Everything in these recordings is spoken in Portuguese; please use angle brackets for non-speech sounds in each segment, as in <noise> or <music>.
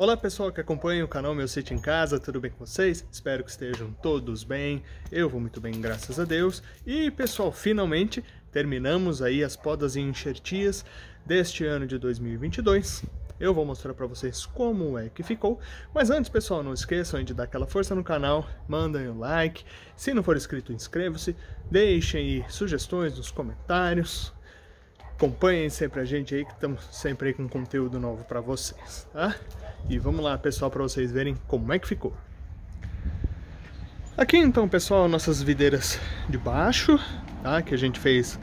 Olá pessoal que acompanha o canal Meu Sítio em Casa, tudo bem com vocês? Espero que estejam todos bem, eu vou muito bem, graças a Deus. E pessoal, finalmente terminamos aí as podas e enxertias deste ano de 2022. Eu vou mostrar para vocês como é que ficou, mas antes pessoal, não esqueçam de dar aquela força no canal, mandem o um like, se não for inscrito inscreva-se, deixem sugestões nos comentários, acompanhem sempre a gente aí que estamos sempre aí com conteúdo novo para vocês, tá? E vamos lá, pessoal, para vocês verem como é que ficou. Aqui então, pessoal, nossas videiras de baixo, tá? Que a gente fez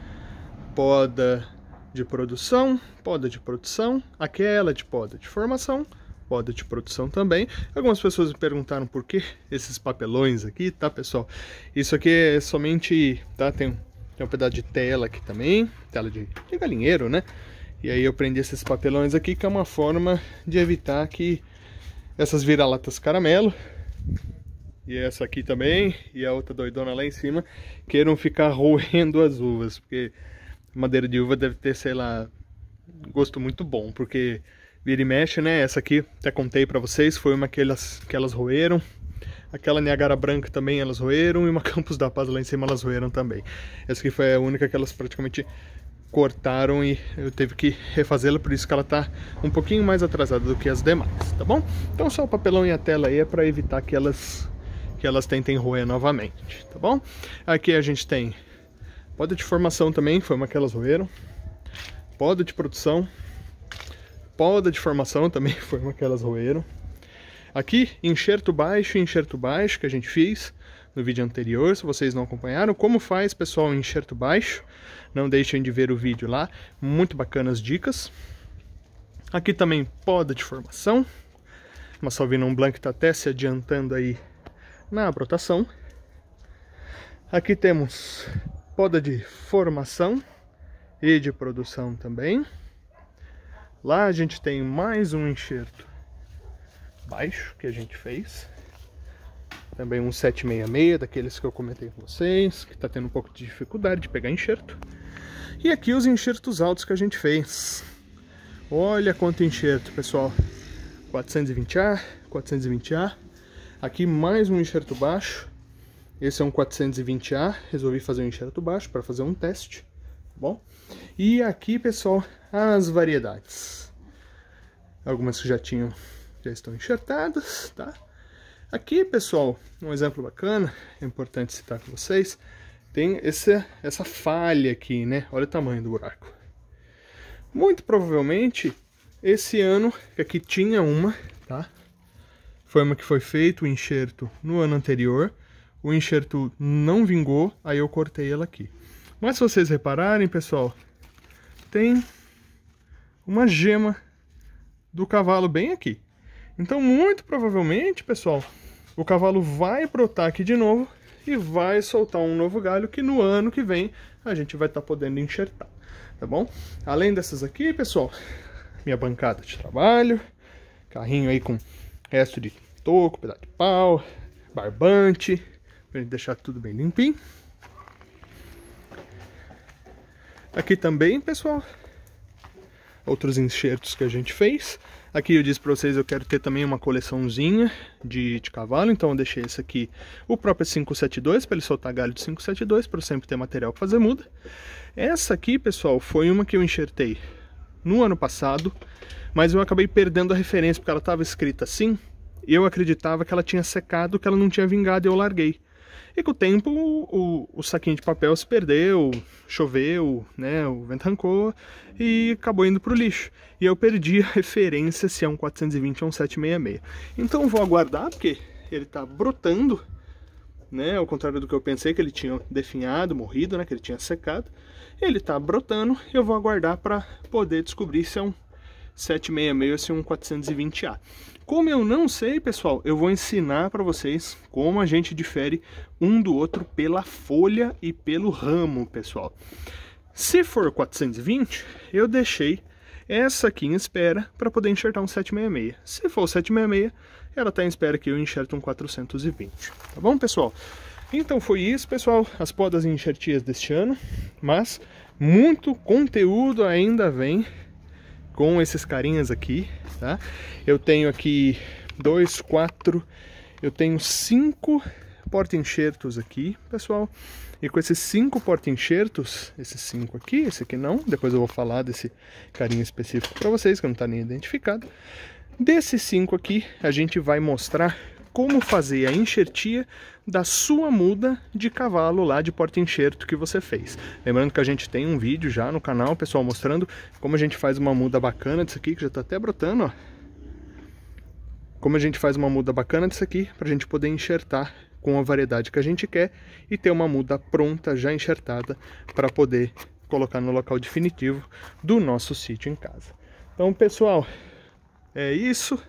poda de produção, poda de produção, aquela de poda de formação, poda de produção também. Algumas pessoas me perguntaram por que esses papelões aqui, tá, pessoal? Isso aqui é somente, tá? Tem, tem um pedaço de tela aqui também, tela de, de galinheiro, né? E aí eu prendi esses papelões aqui, que é uma forma de evitar que essas vira-latas caramelo, e essa aqui também, e a outra doidona lá em cima, queiram ficar <laughs> roendo as uvas, porque madeira de uva deve ter, sei lá, gosto muito bom, porque vira e mexe, né? Essa aqui, até contei pra vocês, foi uma que elas, que elas roeram, Aquela Niagara Branca também elas roeram e uma <laughs> Campos da Paz lá em cima elas roeram também. Essa aqui foi a única que elas praticamente cortaram e eu teve que refazê-la, por isso que ela está um pouquinho mais atrasada do que as demais, tá bom? Então só o papelão e a tela aí é para evitar que elas, que elas tentem roer novamente, tá bom? Aqui a gente tem poda de formação também, foi uma que elas roeram, poda de produção, poda de formação também, <laughs> foi uma que elas roeram. Aqui, enxerto baixo, enxerto baixo que a gente fez, no vídeo anterior, se vocês não acompanharam. Como faz, pessoal, um enxerto baixo. Não deixem de ver o vídeo lá. Muito bacanas dicas. Aqui também poda de formação. Uma salvina Blanco está até se adiantando aí na brotação. Aqui temos poda de formação e de produção também. Lá a gente tem mais um enxerto baixo que a gente fez. Também um 766, daqueles que eu comentei com vocês, que está tendo um pouco de dificuldade de pegar enxerto. E aqui os enxertos altos que a gente fez. Olha quanto enxerto, pessoal. 420A, 420A. Aqui mais um enxerto baixo. Esse é um 420A. Resolvi fazer um enxerto baixo para fazer um teste, tá bom? E aqui, pessoal, as variedades. Algumas que já tinham, já estão enxertadas, tá? Aqui, pessoal, um exemplo bacana, é importante citar com vocês, tem esse, essa falha aqui, né? Olha o tamanho do buraco. Muito provavelmente, esse ano, que aqui tinha uma, tá? Foi uma que foi feito o enxerto no ano anterior, o enxerto não vingou, aí eu cortei ela aqui. Mas se vocês repararem, pessoal, tem uma gema do cavalo bem aqui. Então, muito provavelmente, pessoal, o cavalo vai brotar aqui de novo e vai soltar um novo galho que no ano que vem a gente vai estar tá podendo enxertar, tá bom? Além dessas aqui, pessoal, minha bancada de trabalho, carrinho aí com resto de toco, pedaço de pau, barbante, pra gente deixar tudo bem limpinho. Aqui também, pessoal, outros enxertos que a gente fez. Aqui eu disse para vocês, eu quero ter também uma coleçãozinha de, de cavalo, então eu deixei esse aqui, o próprio 572, para ele soltar galho de 572, para eu sempre ter material para fazer muda. Essa aqui, pessoal, foi uma que eu enxertei no ano passado, mas eu acabei perdendo a referência, porque ela estava escrita assim, eu acreditava que ela tinha secado, que ela não tinha vingado, e eu larguei. E com o tempo o, o saquinho de papel se perdeu, choveu, né, o vento arrancou e acabou indo para o lixo. E eu perdi a referência se é um 420 ou um 766. Então vou aguardar, porque ele está brotando, né, ao contrário do que eu pensei, que ele tinha definhado, morrido, né, que ele tinha secado. Ele está brotando, eu vou aguardar para poder descobrir se é um 766 ou se é um 420A. Como eu não sei, pessoal, eu vou ensinar para vocês como a gente difere um do outro pela folha e pelo ramo, pessoal. Se for 420, eu deixei essa aqui em espera para poder enxertar um 766. Se for o 766, ela está em espera que eu enxerte um 420. Tá bom, pessoal? Então foi isso, pessoal, as podas e enxertias deste ano, mas muito conteúdo ainda vem com esses carinhas aqui, tá? Eu tenho aqui dois, quatro, eu tenho cinco porta-enxertos aqui, pessoal. E com esses cinco porta-enxertos, esses cinco aqui, esse aqui não, depois eu vou falar desse carinha específico para vocês, que não está nem identificado. Desses cinco aqui, a gente vai mostrar como fazer a enxertia da sua muda de cavalo lá de porta-enxerto que você fez. Lembrando que a gente tem um vídeo já no canal, pessoal, mostrando como a gente faz uma muda bacana disso aqui, que já está até brotando, ó. Como a gente faz uma muda bacana disso aqui, para a gente poder enxertar com a variedade que a gente quer e ter uma muda pronta, já enxertada, para poder colocar no local definitivo do nosso sítio em casa. Então, pessoal, é isso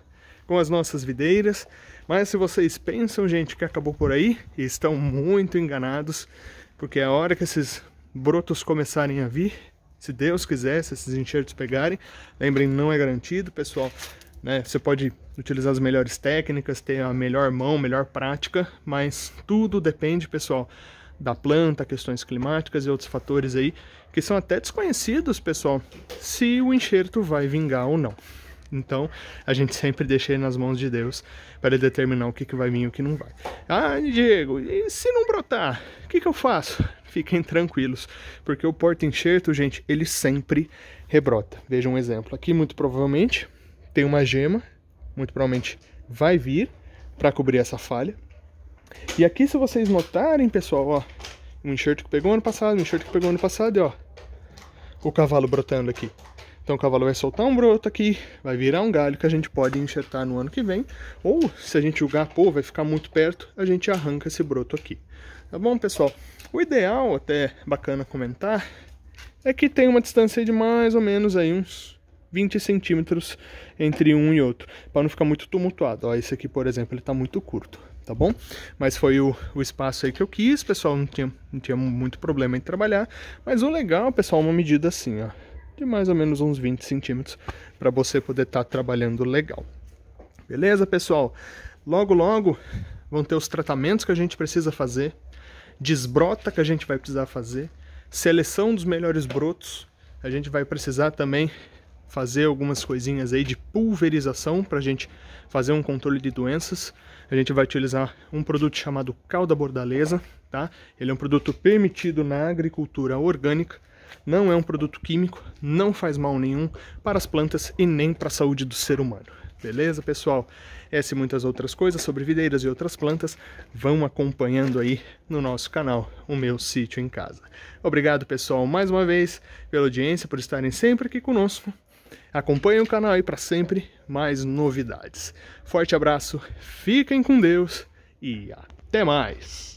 com as nossas videiras. Mas se vocês pensam, gente, que acabou por aí, estão muito enganados, porque é a hora que esses brotos começarem a vir, se Deus quiser, se esses enxertos pegarem, lembrem, não é garantido, pessoal. Né? Você pode utilizar as melhores técnicas, ter a melhor mão, melhor prática, mas tudo depende, pessoal, da planta, questões climáticas e outros fatores aí, que são até desconhecidos, pessoal, se o enxerto vai vingar ou não. Então, a gente <laughs> sempre deixa ele nas mãos de Deus para ele determinar o que, que vai vir e o que não vai. Ah, Diego, e se não brotar, o que, que eu faço? <laughs> Fiquem tranquilos, porque o porta-enxerto, gente, ele sempre rebrota. Veja um exemplo. Aqui, muito provavelmente, tem uma gema, muito provavelmente vai vir para cobrir essa falha. E aqui, se vocês notarem, pessoal, ó, um enxerto que pegou ano passado, um enxerto que pegou ano passado, e, ó, o cavalo brotando aqui. Então o cavalo vai soltar um broto aqui, vai virar um galho que a gente pode enxertar no ano que vem, ou se a gente julgar, pô, vai ficar muito perto, a gente arranca esse broto aqui. Tá bom, pessoal? O ideal, até bacana comentar, é que tem uma distância de mais ou menos aí uns 20 centímetros entre um e outro, para não ficar muito tumultuado. Ó, esse aqui, por exemplo, ele está muito curto tá bom? Mas foi o, o, espaço aí que eu quis, pessoal, não tinha, não tinha muito problema em trabalhar. Mas o legal, pessoal, é uma medida assim, ó de mais ou menos uns 20 centímetros para você poder estar tá trabalhando legal. Beleza, pessoal? Logo, logo vão ter os tratamentos que a gente precisa fazer, desbrota que a gente vai precisar fazer, seleção dos melhores brotos. A gente vai precisar também fazer algumas coisinhas aí de pulverização para a gente fazer um controle de doenças. A gente vai utilizar um produto chamado calda bordaleza, tá? Ele é um produto permitido na agricultura orgânica não é um produto químico, não faz mal nenhum para as plantas e nem para a saúde do ser humano. Beleza, pessoal? Essa e muitas outras coisas sobre videiras e outras plantas vão acompanhando aí no nosso canal, o meu sítio em casa. Obrigado, pessoal, mais uma vez pela audiência, por estarem sempre aqui conosco. Acompanhem o canal aí para sempre mais novidades. Forte abraço, fiquem com Deus e até mais!